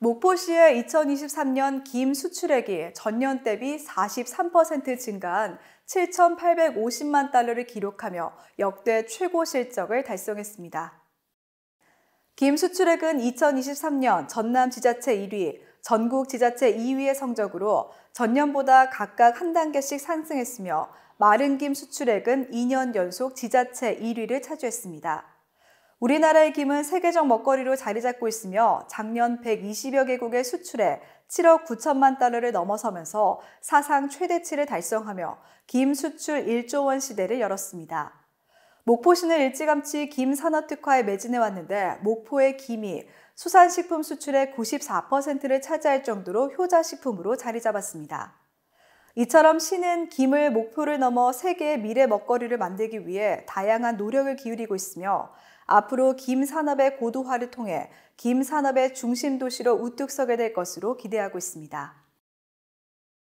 목포시의 2023년 김 수출액이 전년 대비 43% 증가한 7,850만 달러를 기록하며 역대 최고 실적을 달성했습니다. 김 수출액은 2023년 전남 지자체 1위, 전국 지자체 2위의 성적으로 전년보다 각각 한 단계씩 상승했으며 마른 김 수출액은 2년 연속 지자체 1위를 차지했습니다. 우리나라의 김은 세계적 먹거리로 자리 잡고 있으며 작년 120여 개국의 수출에 7억 9천만 달러를 넘어서면서 사상 최대치를 달성하며 김 수출 1조 원 시대를 열었습니다. 목포시는 일찌감치 김 산업 특화에 매진해 왔는데 목포의 김이 수산식품 수출의 94%를 차지할 정도로 효자식품으로 자리 잡았습니다. 이처럼 시는 김을 목표를 넘어 세계의 미래 먹거리를 만들기 위해 다양한 노력을 기울이고 있으며 앞으로 김 산업의 고도화를 통해 김 산업의 중심 도시로 우뚝 서게 될 것으로 기대하고 있습니다.